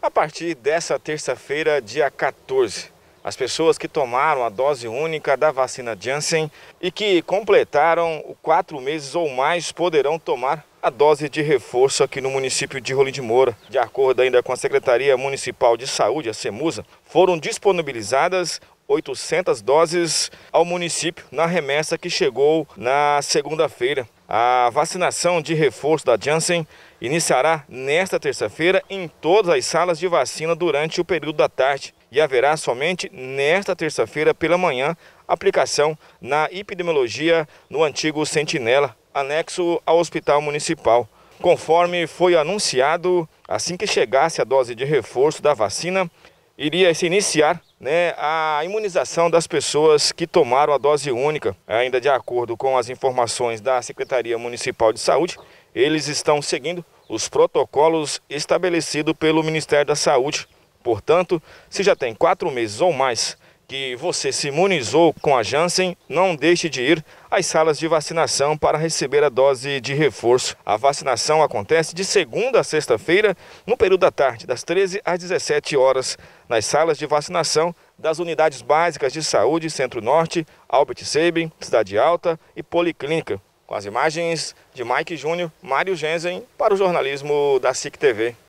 A partir dessa terça-feira, dia 14, as pessoas que tomaram a dose única da vacina Janssen e que completaram quatro meses ou mais poderão tomar a dose de reforço aqui no município de Rolim de Moura. De acordo ainda com a Secretaria Municipal de Saúde, a SEMUSA, foram disponibilizadas 800 doses ao município na remessa que chegou na segunda-feira. A vacinação de reforço da Janssen iniciará nesta terça-feira em todas as salas de vacina durante o período da tarde e haverá somente nesta terça-feira pela manhã aplicação na epidemiologia no antigo Sentinela, anexo ao Hospital Municipal. Conforme foi anunciado, assim que chegasse a dose de reforço da vacina, iria se iniciar né, a imunização das pessoas que tomaram a dose única. Ainda de acordo com as informações da Secretaria Municipal de Saúde, eles estão seguindo os protocolos estabelecidos pelo Ministério da Saúde. Portanto, se já tem quatro meses ou mais que você se imunizou com a Janssen, não deixe de ir às salas de vacinação para receber a dose de reforço. A vacinação acontece de segunda a sexta-feira, no período da tarde, das 13 às 17 horas, nas salas de vacinação das unidades básicas de saúde Centro-Norte, Albert Sabin, Cidade Alta e Policlínica. Com as imagens de Mike Júnior, Mário Gensen para o jornalismo da SIC TV.